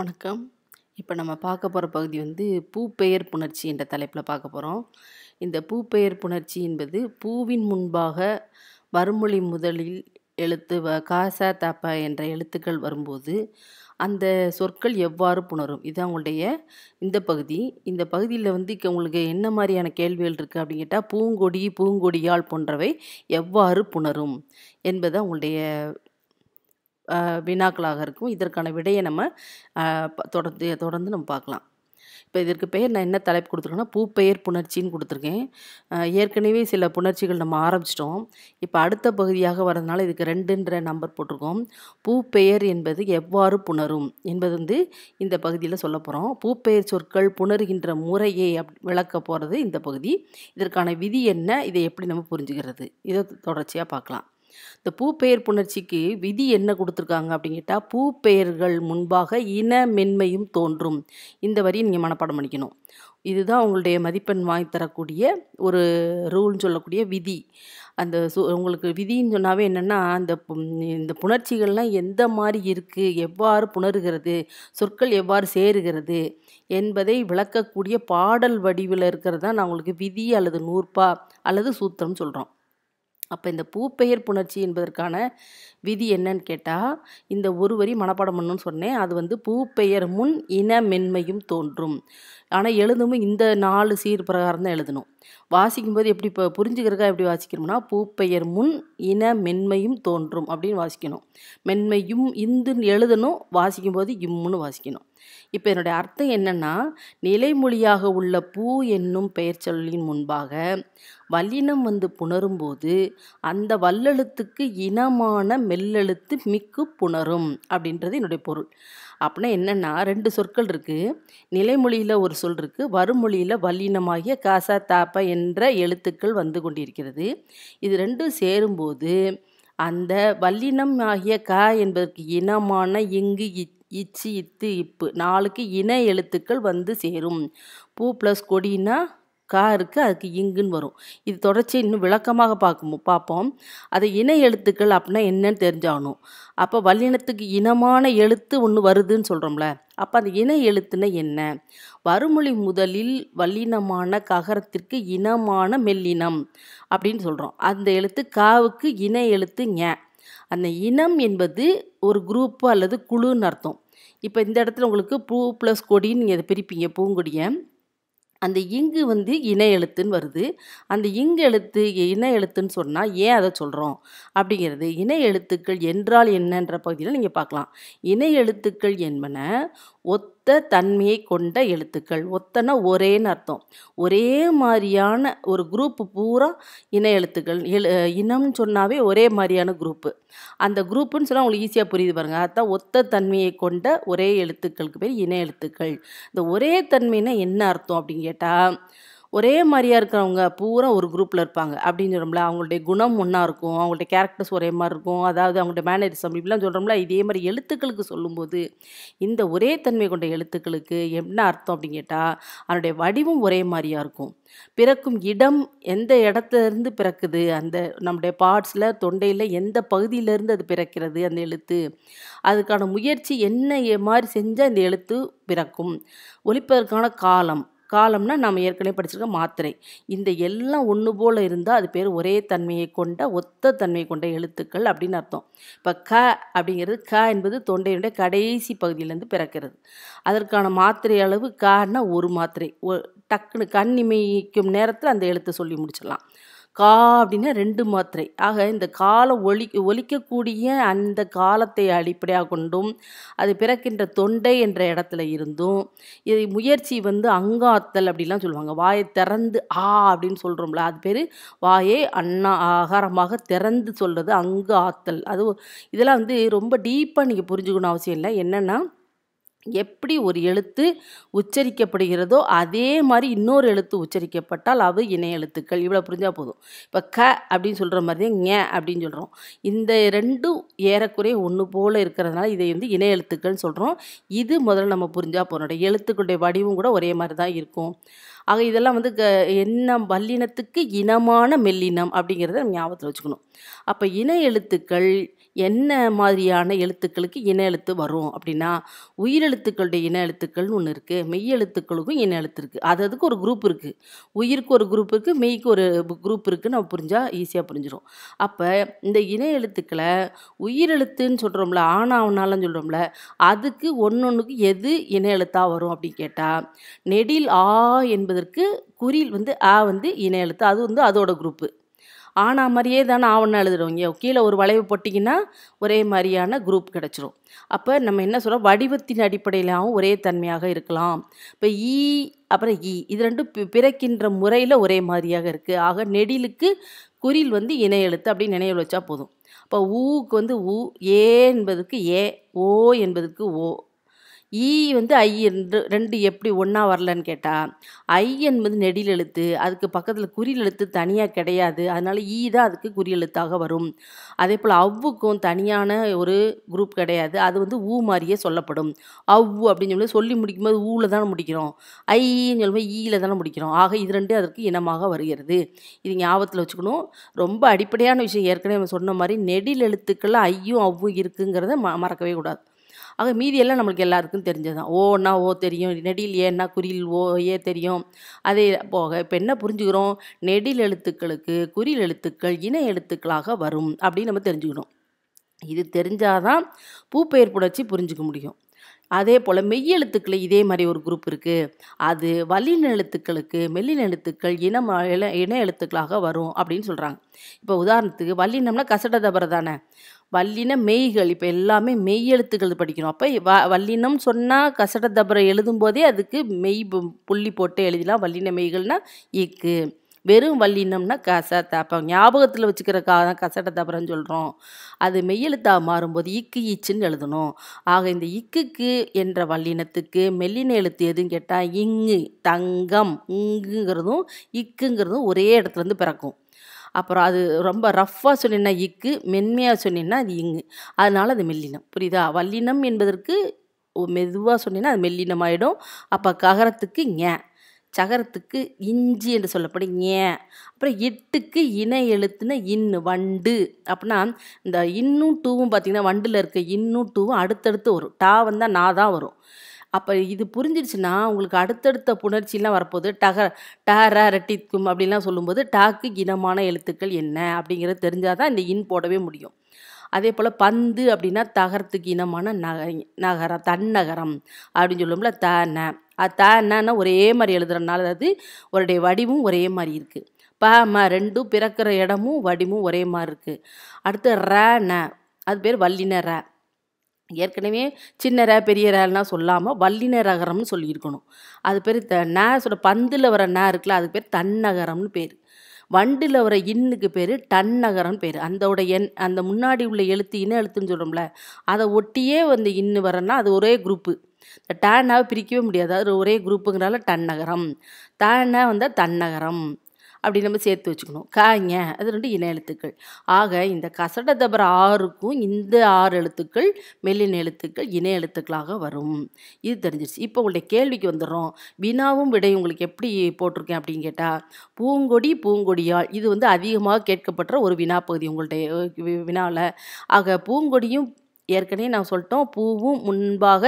வணக்கம் இப்போ நம்ம பார்க்க போகிற பகுதி வந்து பூப்பெயர் புணர்ச்சி என்ற தலைப்பில் பார்க்க போகிறோம் இந்த பூப்பெயர் புணர்ச்சி என்பது பூவின் முன்பாக வறுமொழி முதலில் எழுத்து வ காச தப்ப என்ற எழுத்துக்கள் வரும்போது அந்த சொற்கள் எவ்வாறு புணரும் இது அவங்களுடைய இந்த பகுதி இந்த பகுதியில் வந்து உங்களுக்கு என்ன மாதிரியான கேள்விகள் இருக்குது அப்படின்னு கேட்டால் பூங்கொடி பூங்கொடியால் போன்றவை எவ்வாறு புணரும் என்பதை அவங்களுடைய வினாக்களாக இருக்கும் இதற்கான விடையை நம்ம தொடர்ந்து தொடர்ந்து நம்ம பார்க்கலாம் இப்போ இதற்கு பெயர் நான் என்ன தலைப்பு கொடுத்துருக்கேன்னா பூப்பெயர் புணர்ச்சின்னு கொடுத்துருக்கேன் ஏற்கனவே சில புணர்ச்சிகள் நம்ம ஆரம்பிச்சிட்டோம் இப்போ அடுத்த பகுதியாக வரதுனால இதுக்கு ரெண்டுன்ற நம்பர் போட்டிருக்கோம் பூப்பெயர் என்பது எவ்வாறு புணரும் என்பது வந்து இந்த பகுதியில் சொல்ல போகிறோம் பூப்பெயர் சொற்கள் புணர்கின்ற முறையை அப் விளக்க போகிறது இந்த பகுதி இதற்கான விதி என்ன இதை எப்படி நம்ம புரிஞ்சுக்கிறது இதை தொடர்ச்சியாக பார்க்கலாம் இந்த பூப்பெயர் புணர்ச்சிக்கு விதி என்ன கொடுத்துருக்காங்க அப்படின்னு கேட்டால் பூப்பெயர்கள் முன்பாக இன மென்மையும் தோன்றும் இந்த வரி நீங்கள் மனப்பாடம் பண்ணிக்கணும் இதுதான் உங்களுடைய மதிப்பெண் வாங்கி தரக்கூடிய ஒரு ரூல்னு சொல்லக்கூடிய விதி அந்த சு உங்களுக்கு விதின்னு சொன்னாவே என்னென்னா அந்த இந்த புணர்ச்சிகள்லாம் எந்த மாதிரி இருக்குது எவ்வாறு புணர்கிறது சொற்கள் எவ்வாறு சேருகிறது என்பதை விளக்கக்கூடிய பாடல் வடிவில் இருக்கிறது தான் நான் உங்களுக்கு விதி அல்லது நூற்பா அல்லது சூத்திரம் சொல்கிறோம் அப்போ இந்த பூப்பெயர் புணர்ச்சி என்பதற்கான விதி என்னன்னு கேட்டால் இந்த ஒரு வரி மனப்பாடம் பண்ணணும்னு சொன்னேன் அது வந்து பூப்பெயர் முன் இனமென்மையும் தோன்றும் ஆனால் எழுதும் இந்த நாலு சீர் பிரகாரம் தான் எழுதணும் வாசிக்கும்போது எப்படி இப்போ புரிஞ்சுக்கிறதுக்காக எப்படி வாசிக்கணும்னா பூப்பெயர் முன் இன மென்மையும் தோன்றும் அப்படின்னு வாசிக்கணும் மென்மையும் இந்துன்னு எழுதணும் வாசிக்கும்போது இம்முன்னு வாசிக்கணும் இப்போ என்னுடைய அர்த்தம் என்னென்னா நிலைமொழியாக உள்ள பூ என்னும் பெயர் சொல்லின் முன்பாக வல்லினம் வந்து புணரும்போது அந்த வல்லெழுத்துக்கு இனமான மெல்லெழுத்து மிக்கு புணரும் அப்படின்றது என்னுடைய பொருள் அப்படின்னா என்னென்னா ரெண்டு சொற்கள் இருக்குது நிலைமொழியில் ஒரு சொல் இருக்குது வருமொழியில் வல்லினமாகிய காசா தாப்ப என்ற எழுத்துக்கள் வந்து கொண்டிருக்கிறது இது ரெண்டும் சேரும்போது அந்த வல்லினம் ஆகிய க என்பதற்கு இனமான இங்கு இச்சி இத்து இப்பு நாளுக்கு இன எழுத்துக்கள் வந்து சேரும் பூ ப்ளஸ் கொடினா கா இருக்குது அதுக்கு இங்குன்னு வரும் இது தொடர்ச்சி இன்னும் விளக்கமாக பார்க்கும் பார்ப்போம் அது இன எழுத்துக்கள் அப்படின்னா என்னன்னு தெரிஞ்சாகணும் அப்போ வல்லினத்துக்கு இனமான எழுத்து ஒன்று வருதுன்னு சொல்கிறோம்ல அப்போ அந்த இணை எழுத்துனா என்ன வறுமொழி முதலில் வல்லினமான ககரத்திற்கு இனமான மெல்லினம் அப்படின்னு சொல்கிறோம் அந்த எழுத்து காவுக்கு இன எழுத்து ஞ அந்த இனம் என்பது ஒரு குரூப்பு அல்லது குழுன்னு அர்த்தம் இப்போ இந்த இடத்துல உங்களுக்கு பூ ப்ளஸ் கொடின்னு நீங்கள் அதை பிரிப்பீங்க பூங்கொடியை அந்த இங்கு வந்து இணை எழுத்துன்னு வருது அந்த இங்கு எழுத்து இணை எழுத்துன்னு சொன்னால் ஏன் அதை சொல்கிறோம் அப்படிங்கிறது இணை எழுத்துக்கள் என்றால் என்னன்ற பகுதியில் நீங்கள் பார்க்கலாம் இணை எழுத்துக்கள் என்பன ஒத்த ஒத்த தன்மையை கொண்ட எழுத்துக்கள் ஒத்தன ஒரேன்னு அர்த்தம் ஒரே மாதிரியான ஒரு குரூப்பு பூரா இன எழுத்துக்கள் எழு இனம்னு சொன்னாவே ஒரே மாதிரியான குரூப்பு அந்த குரூப்புன்னு சொன்னால் உங்களுக்கு ஈஸியாக புரியுது பாருங்கள் அதுதான் ஒத்த தன்மையை கொண்ட ஒரே எழுத்துக்களுக்கு பேர் இன எழுத்துக்கள் இந்த ஒரே தன்மைன்னா என்ன அர்த்தம் அப்படின்னு கேட்டால் ஒரே மாதிரியாக இருக்கிறவங்க பூரா ஒரு குரூப்பில் இருப்பாங்க அப்படின்னு சொல்கிறோம்ல அவங்களுடைய குணம் ஒன்றா இருக்கும் அவங்களுடைய கேரக்டர்ஸ் ஒரே மாதிரி இருக்கும் அதாவது அவங்களுடைய மேனரிசம் இப்படிலாம் சொல்கிறோம்ல இதே மாதிரி எழுத்துக்களுக்கு சொல்லும்போது இந்த ஒரே தன்மை கொண்ட எழுத்துக்களுக்கு என்ன அர்த்தம் அப்படின்னு கேட்டால் அதனுடைய வடிவம் ஒரே மாதிரியாக இருக்கும் பிறக்கும் இடம் எந்த இடத்துலேருந்து பிறக்குது அந்த நம்முடைய பார்ட்ஸில் தொண்டையில் எந்த பகுதியிலேருந்து அது பிறக்கிறது அந்த எழுத்து அதுக்கான முயற்சி என்ன மாதிரி செஞ்சால் இந்த எழுத்து பிறக்கும் ஒழிப்பதற்கான காலம் காலம்னா நாம் ஏற்கனவே படிச்சிருக்க மாத்திரை இந்த எல்லாம் ஒன்று போல் இருந்தால் அது பேர் ஒரே தன்மையை கொண்ட ஒத்த தன்மை கொண்ட எழுத்துக்கள் அப்படின்னு அர்த்தம் இப்போ க அப்படிங்கிறது க என்பது தொண்டையுடைய கடைசி பகுதியிலேருந்து பிறக்கிறது அதற்கான மாத்திரை அளவு கான்னா ஒரு மாத்திரை டக்குன்னு கண் இமைக்கும் நேரத்தில் அந்த எழுத்தை சொல்லி முடிச்சிடலாம் கா அப்படின்னா ரெண்டு மாத்திரை ஆக இந்த காலை ஒலி ஒலிக்கக்கூடிய அந்த காலத்தை அடிப்படையாக கொண்டும் அது பிறக்கின்ற தொண்டை என்ற இடத்துல இருந்தும் இது முயற்சி வந்து அங்காத்தல் அப்படிலாம் சொல்லுவாங்க வாயை திறந்து ஆ அப்படின்னு சொல்கிறோம்ல அது பேர் வாயை அண்ணா ஆகாரமாக திறந்து சொல்கிறது அங்கு அது இதெல்லாம் வந்து ரொம்ப டீப்பாக நீங்கள் புரிஞ்சுக்கணும் அவசியம் இல்லை என்னென்னா எப்படி ஒரு எழுத்து உச்சரிக்கப்படுகிறதோ அதே மாதிரி இன்னொரு எழுத்து உச்சரிக்கப்பட்டால் அது இணைய எழுத்துக்கள் இவ்வளோ புரிஞ்சால் போதும் இப்போ க அப்படின்னு சொல்கிற மாதிரி ஞ அப்படின்னு சொல்கிறோம் இந்த ரெண்டும் ஏறக்குறைய ஒன்று போல் இருக்கிறதுனால இதை வந்து இணைய எழுத்துக்கள்னு சொல்கிறோம் இது முதல்ல நம்ம புரிஞ்சால் போகிறோம் எழுத்துக்களுடைய வடிவும் கூட ஒரே மாதிரி தான் இருக்கும் ஆக இதெல்லாம் வந்து க என்ன வல்லினத்துக்கு இனமான மெல்லினம் அப்படிங்கிறத ஞாபகத்தில் வச்சுக்கணும் அப்போ இணைய எழுத்துக்கள் என்ன மாதிரியான எழுத்துக்களுக்கு இன எழுத்து வரும் அப்படின்னா உயிரெழுத்துக்களுடைய இன எழுத்துக்கள்னு ஒன்று இருக்குது மெய் எழுத்துக்களுக்கும் இன எழுத்து இருக்குது அது அதுக்கு ஒரு குரூப் இருக்குது உயிருக்கு ஒரு குரூப் இருக்குது மெய்க்கு ஒரு குரூப் இருக்குது நம்ம புரிஞ்சால் ஈஸியாக புரிஞ்சிடும் அப்போ இந்த இன எழுத்துக்களை உயிரெழுத்துன்னு சொல்கிறோம்ல ஆனாவனாலும் சொல்கிறோம்ல அதுக்கு ஒன்று ஒன்றுக்கு எது இன எழுத்தாக வரும் அப்படின்னு கேட்டால் நெடில் ஆ என்பதற்கு குறியில் வந்து ஆ வந்து இன எழுத்து அது வந்து அதோட குரூப்பு ஆனா மாதிரியே தானே ஆவணம் எழுதுறவங்க கீழே ஒரு வளைவு போட்டிங்கன்னா ஒரே மாதிரியான குரூப் கிடச்சிரும் அப்போ நம்ம என்ன சொல்கிறோம் வடிவத்தின் அடிப்படையிலாகவும் ஒரே தன்மையாக இருக்கலாம் இப்போ ஈ அப்புறம் ஈ இது ரெண்டும் பிறக்கின்ற முறையில் ஒரே மாதிரியாக இருக்குது ஆக நெடிலுக்கு குறில் வந்து இணைய எழுத்து அப்படின்னு நினைவு வச்சா போதும் அப்போ ஊக்கு வந்து ஊ ஏ என்பதுக்கு ஏ ஓ என்பதுக்கு ஓ ஈ வந்து ஐ ரெண்டு ரெண்டு எப்படி ஒன்றா வரலன்னு கேட்டால் ஐ என்பது நெடில் எழுத்து அதுக்கு பக்கத்தில் குறியில் எழுத்து தனியாக கிடையாது அதனால் ஈ தான் அதுக்கு குறி எழுத்தாக வரும் அதே போல் அவ்வுக்கும் தனியான ஒரு குரூப் கிடையாது அது வந்து ஊ மாதிரியே சொல்லப்படும் அவ்வு அப்படின்னு சொல்லி சொல்லி முடிக்கும்போது ஊவில் தானே முடிக்கிறோம் ஐன்னு சொல்லும்போது ஈயில் தானே முடிக்கிறோம் ஆக இது ரெண்டு அதற்கு இனமாக வருகிறது இது ஞாபகத்தில் வச்சுக்கணும் ரொம்ப அடிப்படையான விஷயம் ஏற்கனவே சொன்ன மாதிரி நெடில் எழுத்துக்கள் ஐயும் அவ்வும் இருக்குங்கிறத மறக்கவே கூடாது ஆக மீதியெல்லாம் நம்மளுக்கு எல்லாருக்கும் தெரிஞ்சது தான் ஓன்னா ஓ தெரியும் நெடில் ஏன்னா குறியில் ஓ ஏ தெரியும் அதே போக இப்போ என்ன புரிஞ்சுக்கிறோம் நெடில் எழுத்துக்களுக்கு குறியில் எழுத்துக்கள் இணை எழுத்துக்களாக வரும் அப்படின்னு நம்ம தெரிஞ்சுக்கணும் இது தெரிஞ்சாதான் பூப்பெயர் புடச்சி புரிஞ்சுக்க முடியும் அதே போல் மெய்யெழுத்துக்களை இதே மாதிரி ஒரு குரூப் இருக்குது அது வலின எழுத்துக்களுக்கு மெல்லின எழுத்துக்கள் இனம் இன எழுத்துக்களாக வரும் அப்படின்னு சொல்கிறாங்க இப்போ உதாரணத்துக்கு வல்லினம்னா கசட தபரை தானே வல்லின மெய்கள் இப்போ எல்லாமே மெய் எழுத்துக்கள் படிக்கணும் அப்போ வ வல்லினம் சொன்னால் கசட தபரை எழுதும்போதே அதுக்கு மெய் புள்ளி போட்டு எழுதிலாம் வல்லின மெய்கள்னால் இக்கு வெறும் வல்லினம்னா கச தப்பம் ஞாபகத்தில் வச்சுக்கிறக்காக தான் கசட தபரம் சொல்கிறோம் அது மெய்யெழுத்தாக மாறும்போது இக்கு ஈச்சுன்னு எழுதணும் ஆக இந்த இக்குக்கு என்ற வல்லினத்துக்கு மெல்லின எழுத்து எதுன்னு கேட்டால் இங்கு தங்கம் இங்குங்கிறதும் இக்குங்கிறதும் ஒரே இடத்துலேருந்து பிறக்கும் அப்புறம் அது ரொம்ப ரஃப்பாக சொன்னால் இக்கு மென்மையாக சொன்னால் அது இங்கு அதனால் அது மெல்லினம் புரியுதா வல்லினம் என்பதற்கு மெதுவாக சொன்னீங்கன்னா அது மெல்லினம் ஆகிடும் அப்போ ககரத்துக்கு ஏன் சகரத்துக்கு இஞ்சி என்று சொல்லப்படும் ஏ அப்புறம் எட்டுக்கு இணை எழுத்துனா இன்னு வண்டு அப்படின்னா இந்த இன்னும் டூவும் பார்த்திங்கன்னா வண்டில் இருக்க இன்னும் டூவும் அடுத்தடுத்து வரும் டா வந்தால் நான் தான் வரும் அப்போ இது புரிஞ்சிடுச்சுன்னா உங்களுக்கு அடுத்தடுத்த புணர்ச்சிலாம் வரப்போகுது டக டர ரெட்டிக்கும் அப்படின்லாம் சொல்லும்போது டாக்கு இனமான எழுத்துக்கள் என்ன அப்படிங்கிறது தெரிஞ்சால் தான் இந்த இன் போடவே முடியும் அதே போல் பந்து அப்படின்னா தகரத்துக்கு இனமான நக நகரம் தன்னகரம் அப்படின்னு சொல்லுவோம்ல த ந த ஒரே மாதிரி எழுதுறதுனால அதாவது அவருடைய வடிவும் ஒரே மாதிரி இருக்குது ப ம ரெண்டும் பிறக்கிற இடமும் வடிவும் ஒரே மாதிரி இருக்குது அடுத்து ர ந அது பேர் வல்லின ர ஏற்கனவே சின்ன ரே பெரிய ரேலாம் சொல்லாமல் வல்லின சொல்லியிருக்கணும் அது பேர் த நேசோட பந்தில் வர ந இருக்குல்ல அதுக்கு பேர் தன்னகரம்னு பேர் வண்டில் வர இன்னுக்கு பேர் டன்னகரம்னு பேர் அந்தோட எண் அந்த முன்னாடி உள்ள எழுத்து இன்னும் எழுத்துன்னு சொல்கிறோம்ல அதை ஒட்டியே வந்து இன்னு வரேன்னா அது ஒரே குரூப்பு இந்த டேனாக பிரிக்கவே முடியாது அது ஒரே குரூப்புங்கிறனால டன்னகரம் டேனா வந்தால் தன்னகரம் அப்படி நம்ம சேர்த்து வச்சுக்கணும் காய்ங்க அது ரெண்டு இன எழுத்துக்கள் ஆக இந்த கசட தபர ஆறுக்கும் இந்த ஆறு எழுத்துக்கள் மெல்லின எழுத்துக்கள் இன எழுத்துக்களாக வரும் இது தெரிஞ்சிருச்சு இப்போ உங்களுடைய கேள்விக்கு வந்துடுறோம் வினாவும் விடை உங்களுக்கு எப்படி போட்டிருக்கேன் அப்படின்னு கேட்டால் பூங்கொடி பூங்கொடியால் இது வந்து அதிகமாக கேட்கப்பட்ட ஒரு வினா பகுதி உங்களுடைய வினாவில் ஆக பூங்கொடியும் ஏற்கனவே நான் சொல்லிட்டோம் பூவும் முன்பாக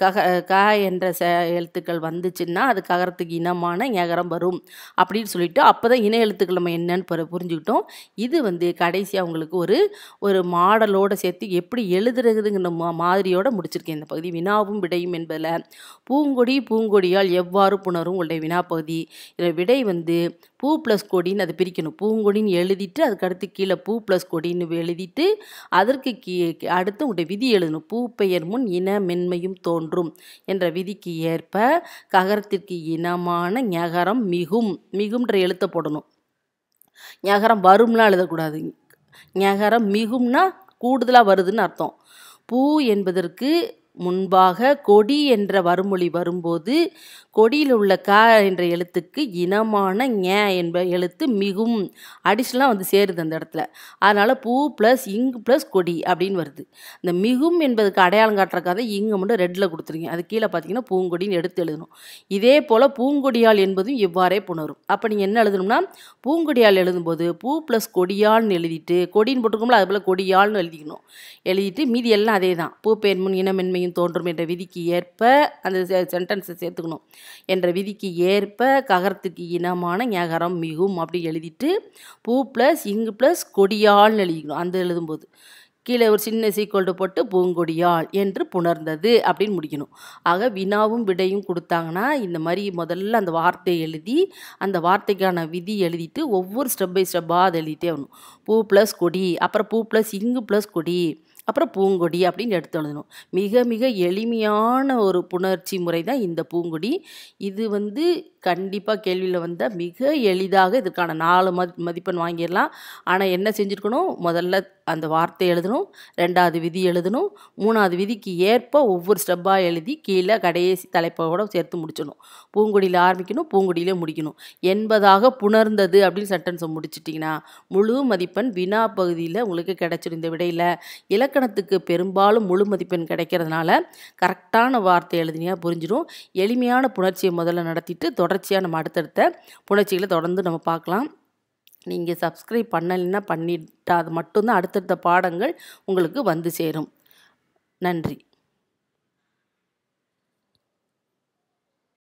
க க என்ற ச எழுத்துக்கள் வந்துச்சுன்னா அது ககரத்துக்கு இனமான ஏகரம் வரும் அப்படின்னு சொல்லிவிட்டு அப்போ தான் இன எழுத்துக்கள் நம்ம என்னன்னு புரிஞ்சுக்கிட்டோம் இது வந்து கடைசியாக அவங்களுக்கு ஒரு ஒரு மாடலோடு சேர்த்து எப்படி எழுதுறதுங்கிற மாதிரியோடு முடிச்சிருக்கேன் இந்த பகுதி வினாவும் விடையும் என்பதில் பூங்கொடி பூங்கொடியால் எவ்வாறு புணரும் உங்களுடைய வினா பகுதி இதில் விடை வந்து பூ ப்ளஸ் கொடின்னு அதை பிரிக்கணும் பூங்கொடின்னு எழுதிட்டு அதுக்கடுத்து கீழே பூ ப்ளஸ் கொடின்னு எழுதிட்டு அதற்கு கீ அடுத்து உங்களுடைய விதி எழுதணும் பூ பெயர் முன் இன இன மென்மையும் தோன்றும் என்ற விதிக்கு ஏற்ப ககரத்திற்கு இனமான ஞகரம் மிகும் மிகுன்ற எழுத்த போடணும் ஞகரம் வரும்லாம் எழுதக்கூடாது ஞகரம் மிகும்னா கூடுதலாக வருதுன்னு அர்த்தம் பூ என்பதற்கு முன்பாக கொடி என்ற வறுமொழி வரும்போது கொடியில் உள்ள க என்ற எழுத்துக்கு இனமான ஞ என்ப எழுத்து மிகும் அடிஷ்னலாக வந்து சேருது அந்த இடத்துல அதனால் பூ ப்ளஸ் இங்கு ப்ளஸ் கொடி அப்படின்னு வருது இந்த மிகும் என்பதுக்கு அடையாளம் காட்டுறக்காக இங்கே மட்டும் ரெட்டில் கொடுத்துருக்கீங்க அது கீழே பார்த்தீங்கன்னா பூங்கொடின்னு எடுத்து எழுதணும் இதே போல் பூங்கொடியால் என்பதும் இவ்வாறே புணரும் அப்போ நீங்கள் என்ன எழுதணும்னா பூங்கொடியால் எழுதும்போது பூ ப்ளஸ் கொடியால்னு எழுதிட்டு கொடின்னு போட்டுக்கோம்ல அது போல் கொடியால்னு எழுதிக்கணும் எழுதிட்டு மீதி எல்லாம் அதே தான் பூ பேர்முன் இனமென்மை தன்மையும் தோன்றும் என்ற விதிக்கு ஏற்ப அந்த சென்டென்ஸை சேர்த்துக்கணும் என்ற விதிக்கு ஏற்ப ககரத்துக்கு இனமான ஞகரம் மிகும் அப்படி எழுதிட்டு பூ ப்ளஸ் இங்கு ப்ளஸ் கொடியால்னு எழுதிக்கணும் அந்த எழுதும்போது கீழே ஒரு சின்ன சீக்கோல்டு போட்டு பூங்கொடியால் என்று புணர்ந்தது அப்படின்னு முடிக்கணும் ஆக வினாவும் விடையும் கொடுத்தாங்கன்னா இந்த மாதிரி முதல்ல அந்த வார்த்தையை எழுதி அந்த வார்த்தைக்கான விதி எழுதிட்டு ஒவ்வொரு ஸ்டெப் பை ஸ்டெப்பாக அதை எழுதிட்டே வரணும் பூ ப்ளஸ் கொடி அப்புறம் பூ ப்ளஸ் இங்கு ப்ளஸ் கொடி அப்புறம் பூங்கொடி அப்படின்னு எடுத்து எழுதணும் மிக மிக எளிமையான ஒரு புணர்ச்சி முறை தான் இந்த பூங்கொடி இது வந்து கண்டிப்பாக கேள்வியில் வந்தால் மிக எளிதாக இதற்கான நாலு மதி மதிப்பெண் வாங்கிடலாம் ஆனால் என்ன செஞ்சுருக்கணும் முதல்ல அந்த வார்த்தை எழுதணும் ரெண்டாவது விதி எழுதணும் மூணாவது விதிக்கு ஏற்ப ஒவ்வொரு ஸ்டெப்பாக எழுதி கீழே கடைசி தலைப்போட சேர்த்து முடிச்சிடணும் பூங்குடியில் ஆரம்பிக்கணும் பூங்குடியிலே முடிக்கணும் என்பதாக புணர்ந்தது அப்படின்னு சென்டென்ஸை முடிச்சிட்டிங்கன்னா முழு மதிப்பெண் வினா பகுதியில் உங்களுக்கு கிடைச்சிடும் இந்த விடையில் இலக்கணத்துக்கு பெரும்பாலும் முழு மதிப்பெண் கிடைக்கிறதுனால கரெக்டான வார்த்தை எழுதினியாக புரிஞ்சிடும் எளிமையான புணர்ச்சியை முதல்ல நடத்திட்டு தொடர் தொடர்ச்சியாக நம்ம அடுத்தடுத்த புணர்ச்சிகளை தொடர்ந்து நம்ம பார்க்கலாம் நீங்கள் சப்ஸ்கிரைப் பண்ணலைன்னா பண்ணிட்டா அது மட்டும்தான் அடுத்தடுத்த பாடங்கள் உங்களுக்கு வந்து சேரும் நன்றி